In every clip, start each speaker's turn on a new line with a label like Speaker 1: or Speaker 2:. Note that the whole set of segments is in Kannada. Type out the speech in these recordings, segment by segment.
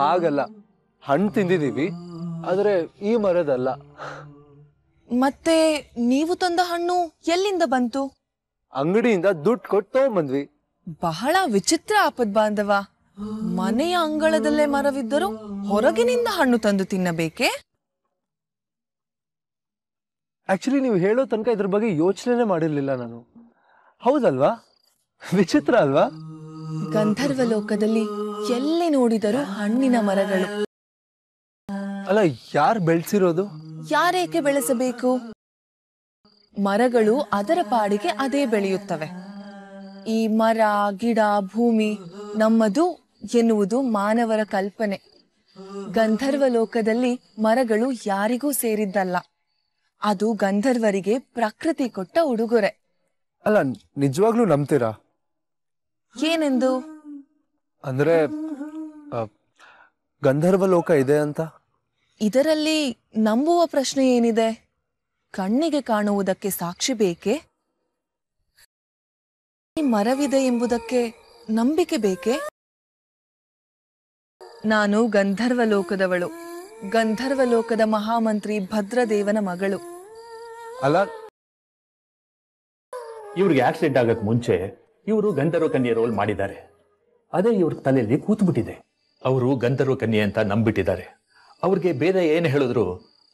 Speaker 1: ಹಾಗಲ್ಲ ಹಣ್ಣು ತಿಂದಿದೀವಿ ಆದರೆ ಈ ಮರದಲ್ಲ
Speaker 2: ಮತ್ತೆ ನೀವು ತಂದ ಹಣ್ಣು ಎಲ್ಲಿಂದ ಬಂತು
Speaker 1: ಅಂಗಡಿಯಿಂದ ದುಡ್ಡು ಕೊಟ್ಟು ತಗೊಂಡ್ಬಂದ್ವಿ
Speaker 2: ಬಹಳ ವಿಚಿತ್ರ ಆಪದ್ ಬಾಂಧವ ಮನೆಯ ಅಂಗಳದಲ್ಲೇ ಮರವಿದ್ದರೂ ಹೊರಗಿನಿಂದ ಹಣ್ಣು ತಂದು ತಿನ್ನಬೇಕೆ
Speaker 1: ಆಕ್ಚುಲಿ ನೀವು ಹೇಳೋ ತನಕ ಇದ್ರ ಬಗ್ಗೆ ಯೋಚನೆ ಮಾಡಿರ್ಲಿಲ್ಲ ನಾನು ಹೌದಲ್ವಾ ವಿಚಿತ್ರ ಅಲ್ವಾ
Speaker 2: ಗಂಧರ್ವ ಲೋಕದಲ್ಲಿ ಎಲ್ಲಿ ನೋಡಿದರೂ ಹಣ್ಣಿನ ಮರಗಳು
Speaker 1: ಅಲ್ಲ ಯಾರು ಬೆಳೆಸಿರೋದು
Speaker 2: ಯಾರೇಕೆ ಬೆಳೆಸಬೇಕು ಮರಗಳು ಅದರ ಪಾಡಿಗೆ ಅದೇ ಬೆಳೆಯುತ್ತವೆ ಈ ಮರ ಗಿಡ ಭೂಮಿ ನಮ್ಮದು ಎನ್ನುವುದು ಮಾನವರ ಕಲ್ಪನೆ ಗಂಧರ್ವ ಲೋಕದಲ್ಲಿ ಮರಗಳು ಯಾರಿಗೂ ಸೇರಿದ್ದಲ್ಲ ಅದು ಗಂಧರ್ವರಿಗೆ ಪ್ರಕೃತಿ ಕೊಟ್ಟ ಉಡುಗೊರೆ
Speaker 1: ಅಲ್ಲ ನಿಜವಾಗ್ಲೂ ನಂಬ್ತೀರಾ ಏನೆಂದು ಅಂದ್ರೆ ಗಂಧರ್ವ ಲೋಕ ಇದೆ ಅಂತ
Speaker 2: ಇದರಲ್ಲಿ ನಂಬುವ ಪ್ರಶ್ನೆ ಏನಿದೆ ಕಣ್ಣಿಗೆ ಕಾಣುವುದಕ್ಕೆ ಸಾಕ್ಷಿ ಬೇಕೆ ಮರವಿದೆ ಎಂಬುದಕ್ಕೆ ನಂಬಿಕೆ ಬೇಕೆ ನಾನು ಗಂಧರ್ವ ಲೋಕದವಳು ಗಂಧರ್ವ ಲೋಕದ ಮಹಾಮಂತ್ರಿ ಭದ್ರದೇವನ ಮಗಳು
Speaker 1: ಅಲ್ಲ ಇವ್ರಿಗೆ ಆಕ್ಸಿಡೆಂಟ್ ಆಗಕ್ ಮುಂಚೆ ಇವರು ಗಂಧರ್ವ ಕನ್ಯ ರೋಲ್ ಮಾಡಿದ್ದಾರೆ ಅದೇ ಇವ್ರ ತಲೆಯಲ್ಲಿ ಬಿಟ್ಟಿದೆ ಅವರು ಗಂಧರ್ವ ಕನ್ಯೆ ಅಂತ ನಂಬಿಟ್ಟಿದ್ದಾರೆ ಅವ್ರಿಗೆ ಬೇರೆ ಏನು ಹೇಳಿದ್ರು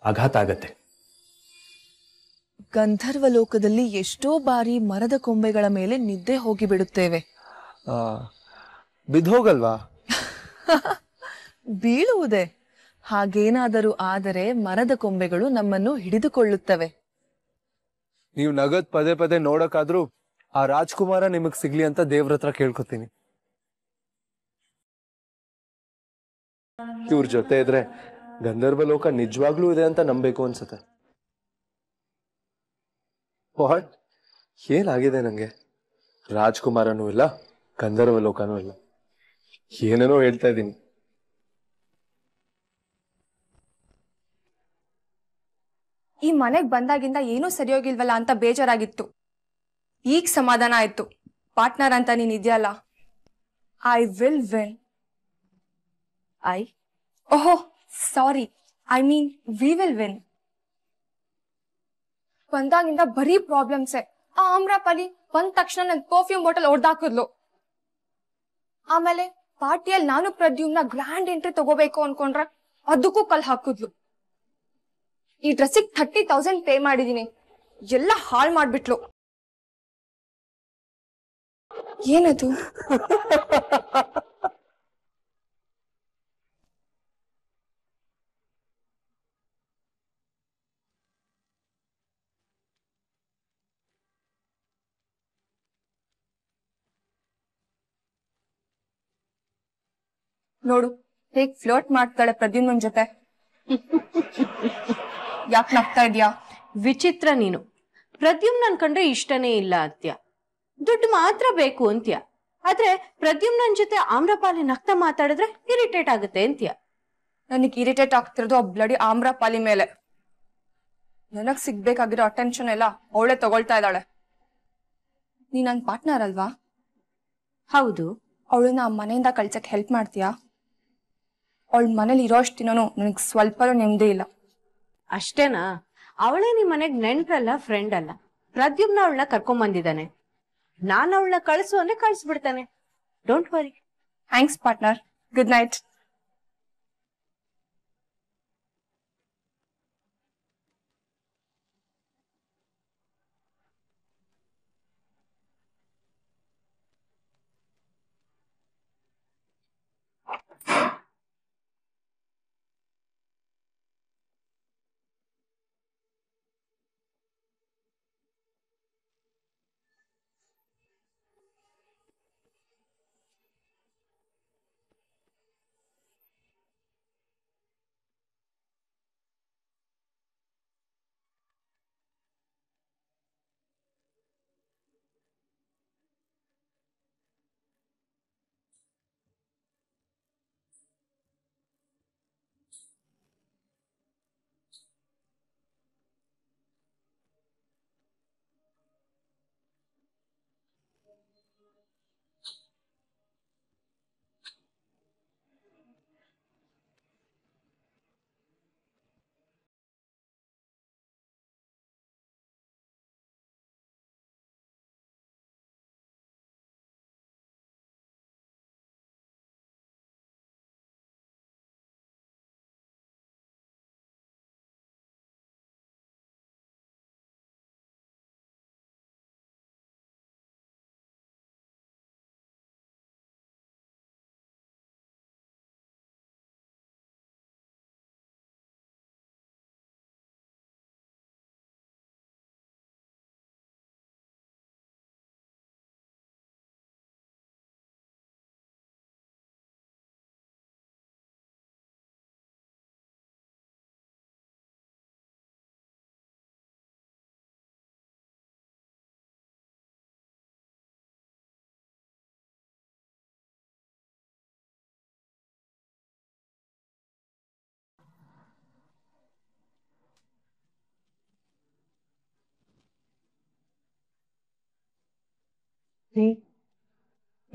Speaker 1: ಆಘಾತ ಆಗತ್ತೆ
Speaker 2: ಗಂಧರ್ವ ಲೋಕದಲ್ಲಿ ಎಷ್ಟೋ ಬಾರಿ ಮರದ ಕೊಂಬೆಗಳ ಮೇಲೆ ನಿದ್ದೆ ಹೋಗಿ ಬಿಡುತ್ತೇವೆ
Speaker 1: ಬಿದ್ದೋಗಲ್ವಾ
Speaker 2: ಬೀಳುವುದೇ ಹಾಗೇನಾದರೂ ಆದರೆ ಮರದ ಕೊಂಬೆಗಳು ನಮ್ಮನ್ನು ಹಿಡಿದುಕೊಳ್ಳುತ್ತವೆ
Speaker 1: ನೀವು ನಗದ್ ಪದೇ ಪದೇ ನೋಡಕ್ಕಾದ್ರೂ ಆ ರಾಜ್ಕುಮಾರ ನಿಮಗ್ ಸಿಗ್ಲಿ ಅಂತ ದೇವ್ರ ಹತ್ರ ಕೇಳ್ಕೊತೀನಿ ಇವ್ರ ಜೊತೆ ಇದ್ರೆ ಗಂಧರ್ವ ಲೋಕ ನಿಜವಾಗ್ಲೂ ಇದೆ ಅಂತ ನಂಬೇಕು ಅನ್ಸುತ್ತೆ ವಾಟ್ ಏನಾಗಿದೆ ನಂಗೆ ರಾಜ್ಕುಮಾರನೂ ಇಲ್ಲ ಗಂಧರ್ವ ಲೋಕನೂ ಇಲ್ಲ ಏನೇನೋ ಹೇಳ್ತಾ ಇದ್ದೀನಿ
Speaker 3: ಈ ಮನೆಗ್ ಬಂದಾಗಿಂದ ಏನೂ ಸರಿಯೋಗಿಲ್ವಲ್ಲ ಅಂತ ಬೇಜಾರಾಗಿತ್ತು ಈಗ ಸಮಾಧಾನ ಆಯ್ತು ಪಾರ್ಟ್ನರ್ ಅಂತ ನೀನ್ ಇದೆಯಲ್ಲ I will win I. Oh, sorry. I mean, we will win. ಬಂದಾಗಿಂದ ಬರೀ ಪ್ರಾಬ್ಲಮ್ಸ್ ಆ ಆಮ್ರಾಪಾಲಿ ಬಂದ ತಕ್ಷಣ ನನ್ ಪರ್ಫ್ಯೂಮ್ ಬಾಟಲ್ ಹೊಡೆದಾಕಿದ್ಲು ಆಮೇಲೆ ಪಾರ್ಟಿಯಲ್ಲಿ ನಾನು ಪ್ರದ್ಯುಮ್ನ ಗ್ರ್ಯಾಂಡ್ ಎಂಟ್ರಿ ತಗೋಬೇಕು ಅನ್ಕೊಂಡ್ರೆ ಅದಕ್ಕೂ ಕಲ್ ಹಾಕಿದ್ಲು ಈ ಡ್ರೆಸ್ಸಿಗ್ ತರ್ಟಿ ತೌಸಂಡ್ ಪೇ ಮಾಡಿದೀನಿ ಎಲ್ಲ ಹಾಳು ಮಾಡ್ಬಿಟ್ಲು ಏನದು ನೋಡು ಹೇಗ್ ಫ್ಲೋಟ್ ಮಾಡ್ತಾಳೆ ಪ್ರದ್ಯುಮ್ನ ಜೊತೆ ಯಾಕೆ ನಗ್ತಾ ಇದ್ಯಾ ವಿಚಿತ್ರ ನೀನು ಪ್ರದ್ಯುಮ್ನ ಕಂಡ್ರೆ ಇಷ್ಟನೇ ಇಲ್ಲ ಅತ್ಯ ದುಡ್ಡು ಮಾತ್ರ ಬೇಕು ಅಂತ್ಯ ಆದ್ರೆ ಪ್ರದ್ಯುಮ್ನ ಜೊತೆ ಆಮ್ರಪಾಲಿ ನಗ್ತಾ ಮಾತಾಡಿದ್ರೆ ಇರಿಟೇಟ್ ಆಗುತ್ತೆ ಅಂತ್ಯ ನನಗೆ ಇರಿಟೇಟ್ ಆಗ್ತಿರೋದು ಆ ಬ್ಲಡಿ ಆಮ್ರಪಾಲಿ ಮೇಲೆ ನನಗ್ ಸಿಗ್ಬೇಕಾಗಿರೋ ಅಟೆನ್ಷನ್ ಎಲ್ಲ ಅವಳೆ ತಗೊಳ್ತಾ ಇದ್ದಾಳೆ ನೀನ್ ನನ್ ಪಾರ್ಟ್ನರ್ ಅಲ್ವಾ ಹೌದು ಅವಳನ್ನ ಮನೆಯಿಂದ ಕಳ್ಸಕ್ ಹೆಲ್ಪ್ ಮಾಡ್ತೀಯಾ ಅವಳ ಮನೇಲಿ ಇರೋ ಅಷ್ಟು ತಿನ್ನೋನು ನನಗೆ ಸ್ವಲ್ಪ ನೆಮ್ಮದಿ ಇಲ್ಲ ಅಷ್ಟೇನಾ ಅವಳೇ ನಿಮ್ ಮನೆಗ್ ನೆಂಟ್ರಲ್ಲ ಫ್ರೆಂಡ್ ಅಲ್ಲ ಪ್ರದ್ಯುಮ್ನ ಅವಳನ್ನ ಕರ್ಕೊಂಡ್ ಬಂದಿದ್ದಾನೆ ನಾನು ಅವಳನ್ನ ಕಳಿಸು ಅಂದ್ರೆ ಕಳಿಸ್ಬಿಡ್ತಾನೆ don't worry thanks partner good night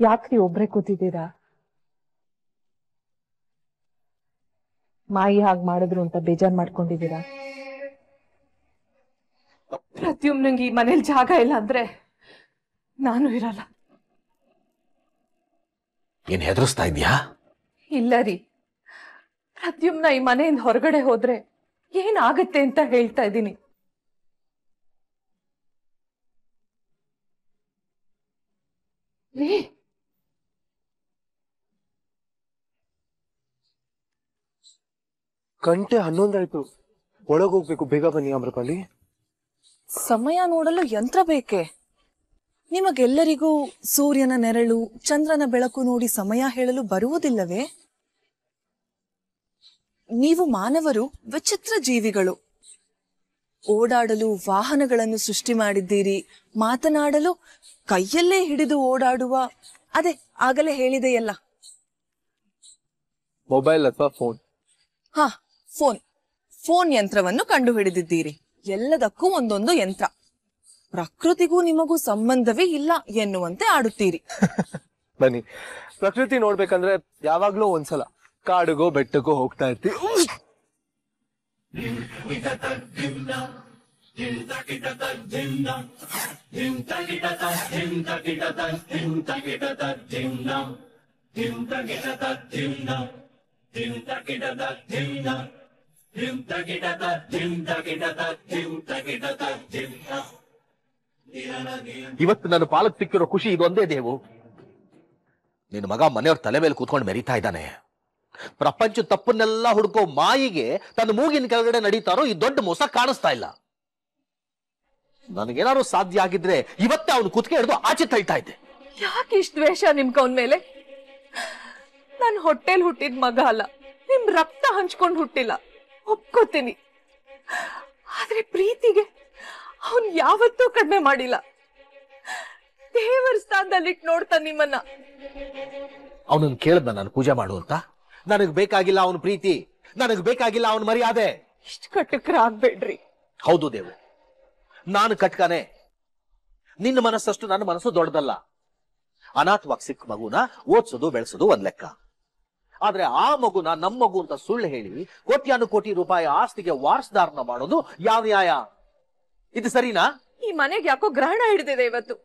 Speaker 2: ಯಾಕ್ರಿ ಒಬ್ರೆ ಕೂತಿದ್ದೀರಾ ಮಾಯಿ ಹಾಗೆ ಮಾಡಿದ್ರು ಅಂತ ಬೇಜಾರ್ ಮಾಡ್ಕೊಂಡಿದ್ದೀರಾ
Speaker 4: ಪ್ರತಿಯೊಬ್ಬನಿಗೆ ಈ ಮನೇಲಿ ಜಾಗ ಇಲ್ಲ ಅಂದ್ರೆ
Speaker 2: ನಾನು ಇರಲ್ಲ
Speaker 1: ಏನ್ ಹೆದರ್ಸ್ತಾ ಇದ್ಯಾ
Speaker 4: ಇಲ್ಲ ರೀ ಪ್ರತಿಯೊಬ್ಬನ ಈ ಮನೆಯಿಂದ ಹೊರಗಡೆ ಹೋದ್ರೆ ಆಗತ್ತೆ ಅಂತ ಹೇಳ್ತಾ ಇದ್ದೀನಿ
Speaker 1: ಗಂಟೆ ಹನ್ನೊಂದಾಯ್ತು ಒಳಗೋಗ್ಬೇಕು ಬೇಗ ಬನ್ನಿ ಅಮೃಪಾಲಿ
Speaker 2: ಸಮಯ ನೋಡಲು ಯಂತ್ರ ಬೇಕೆ ನಿಮಗೆಲ್ಲರಿಗೂ ಸೂರ್ಯನ ನೆರಳು ಚಂದ್ರನ ಬೆಳಕು ನೋಡಿ ಸಮಯ ಹೇಳಲು ಬರುವುದಿಲ್ಲವೇ ನೀವು ಮಾನವರು ವಿಚಿತ್ರ ಜೀವಿಗಳು ಓಡಾಡಲು ವಾಹನಗಳನ್ನು ಸೃಷ್ಟಿ ಮಾಡಿದ್ದೀರಿ ಮಾತನಾಡಲು ಕೈಯಲ್ಲೇ ಹಿಡಿದು ಓಡಾಡುವ ಅದೇ ಆಗಲೇ ಹೇಳಿದೆಯಲ್ಲ
Speaker 1: ಮೊಬೈಲ್ ಅಥವಾ ಫೋನ್
Speaker 2: ಹಾ ಫೋನ್ ಫೋನ್ ಯಂತ್ರವನ್ನು ಹಿಡಿದಿದ್ದೀರಿ ಎಲ್ಲದಕ್ಕೂ ಒಂದೊಂದು ಯಂತ್ರ ಪ್ರಕೃತಿಗೂ ನಿಮಗೂ ಸಂಬಂಧವೇ ಇಲ್ಲ ಎನ್ನುವಂತೆ ಆಡುತ್ತೀರಿ
Speaker 1: ಬನ್ನಿ ಪ್ರಕೃತಿ ನೋಡ್ಬೇಕಂದ್ರೆ ಯಾವಾಗ್ಲೂ ಒಂದ್ಸಲ ಕಾಡುಗೋ ಬೆಟ್ಟಕ್ಕೋ ಹೋಗ್ತಾ ಇರ್ತೀವಿ
Speaker 4: ಇವತ್ತು
Speaker 1: ನನ್ನ ಪಾಲಕ್ ಸಿಕ್ಕಿರೋ ಖುಷಿ ಇದೊಂದೇ ದೇವು ನಿನ್ನ ಮಗ ಮನೆಯವ್ರ ತಲೆ ಮೇಲೆ ಕೂತ್ಕೊಂಡು ಮೆರೀತಾ ಇದ್ದಾನೆ ಪ್ರಪಂಚ ತಪ್ಪನ್ನೆಲ್ಲ ಹುಡುಕೋ ಮಾಯಿಗೆ ತನ್ನ ಮೂಗಿನ ಕೆಳಗಡೆ ನಡೀತಾರೋ ಈ ದೊಡ್ಡ ಮೋಸ ಕಾಣಿಸ್ತಾ ಇಲ್ಲ ನನಗೇನಾದ್ರು ಸಾಧ್ಯ ಆಗಿದ್ರೆ ಇವತ್ತೇ ಅವನು ಕುತ್ಕೆ ಹಿಡಿದು ಆಚೆ ತಳ್ತಾ ಇದ್ದೆ
Speaker 4: ಯಾಕೆ ಇಷ್ಟು ದ್ವೇಷ ನಿಮ್ಗೆ ಅವನ ಮೇಲೆ ನಾನು ಹೊಟ್ಟೆಲ್ ಹುಟ್ಟಿದ ಮಗ ಅಲ್ಲ ನಿಮ್ ರಕ್ತ ಹಂಚ್ಕೊಂಡು ಹುಟ್ಟಿಲ್ಲ ಒಪ್ಕೋತೀನಿ ಆದ್ರೆ ಪ್ರೀತಿಗೆ ಅವನ್ ಯಾವತ್ತೂ ಕಡಿಮೆ ಮಾಡಿಲ್ಲ ದೇವರ ಸ್ಥಾನದಲ್ಲಿ ನೋಡ್ತಾನೆ ನಿಮ್ಮನ್ನ
Speaker 1: ಅವನನ್ನು ಕೇಳ್ದ ನಾನು ಪೂಜೆ ಮಾಡುವಂತ ನನಗ್ ಬೇಕಾಗಿಲ್ಲ ಅವನ ಪ್ರೀತಿ ನನಗ್ ಬೇಕಾಗಿಲ್ಲ ಅವನ ಮರ್ಯಾದೆ ಇಷ್ಟು ಆಗ್ಬೇಡ್ರಿ ಹೌದು ದೇವು ನಾನು ಕಟ್ಕನೆ ನಿನ್ನ ಮನಸ್ಸಷ್ಟು ನನ್ನ ಮನಸ್ಸು ದೊಡ್ಡದಲ್ಲ ಅನಾಥವಾಗಿ ಸಿಕ್ಕ ಮಗುನ ಓದ್ಸೋದು ಬೆಳೆಸೋದು ಒಂದ್ ಲೆಕ್ಕ ಆದ್ರೆ ಆ ಮಗುನ ನಮ್ಮ ಮಗು ಅಂತ ಸುಳ್ಳು ಹೇಳಿ ಕೋಟ್ಯಾನು ಕೋಟಿ ರೂಪಾಯಿ ಆಸ್ತಿಗೆ ವಾರಸದಾರನ ಮಾಡೋದು ಯಾವ ನ್ಯಾಯ ಇದು ಸರಿನಾ
Speaker 4: ಈ ಮನೆಗೆ ಯಾಕೋ ಗ್ರಹಣ ಹಿಡಿದಿದೆ ಇವತ್ತು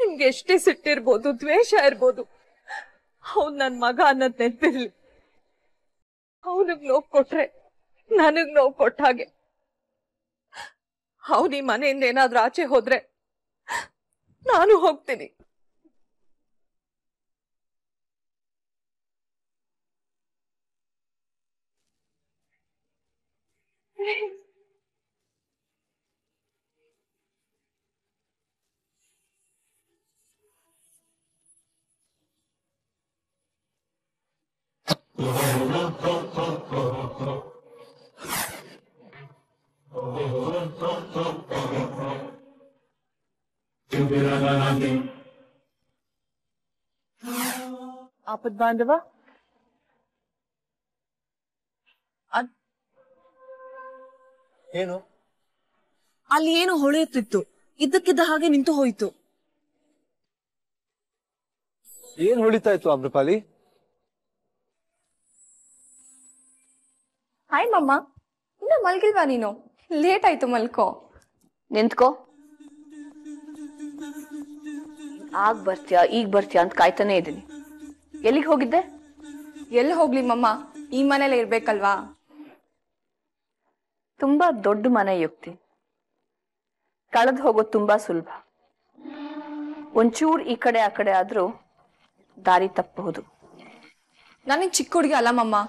Speaker 4: ನಿಮ್ಗೆ ಎಷ್ಟೇ ಸಿಟ್ಟಿರ್ಬೋದು ದ್ವೇಷ ಇರ್ಬೋದು ಅವ್ನ್ ನನ್ ಮಗ ಅನ್ನೋದ್ ನೆನ್ಪಿರ್ಲಿ ಅವನಿಗ್ ನೋವು ಕೊಟ್ರೆ ನನಗ್ ನೋವು ಕೊಟ್ಟ ಹಾಗೆ ಅವನ್ ಈ ಮನೆಯಿಂದ ಏನಾದ್ರೂ ಆಚೆ ಹೋದ್ರೆ ನಾನು ಹೋಗ್ತೀನಿ
Speaker 2: ಬಾಂಧವ ಏನು ಅಲ್ಲಿ ಏನು ಹೊಳೆಯುತ್ತಿತ್ತು ಇದ್ದಕ್ಕಿದ್ದ ಹಾಗೆ ನಿಂತು ಹೋಯಿತು
Speaker 1: ಏನ್ ಹೊಳಿತಾ ಇತ್ತು ಅಮೃಪಾಲಿ
Speaker 3: ಹಾಯ್ ಮಮ್ಮ ಇನ್ನ ಮಲ್ಗಿಲ್ವಾ ನೀನು ಲೇಟ್ ಆಯ್ತು ಮಲ್ಕೋ ನಿಂತ್ಕೋ ಆಗ ಬರ್ತೀಯಾ ಈಗ ಬರ್ತೀಯಾ ಅಂತ ಕಾಯ್ತಾನೆ ಇದ್ದೀನಿ ಎಲ್ಲಿಗೆ ಹೋಗಿದ್ದೆ ಎಲ್ಲಿ ಹೋಗ್ಲಿ ಮಮ್ಮ ಈ ಮನೇಲೆ ಇರ್ಬೇಕಲ್ವಾ ತುಂಬಾ ದೊಡ್ಡ ಮನೆ ಯುಕ್ತಿ ಕಳೆದು ಹೋಗೋದು ತುಂಬಾ ಸುಲಭ ಒಂಚೂರು ಈ ಕಡೆ ಆ ಕಡೆ ಆದ್ರೂ ದಾರಿ ತಪ್ಪಬಹುದು ನನಗೆ ಚಿಕ್ಕ ಹುಡುಗಿ ಅಲ್ಲ ಮಮ್ಮ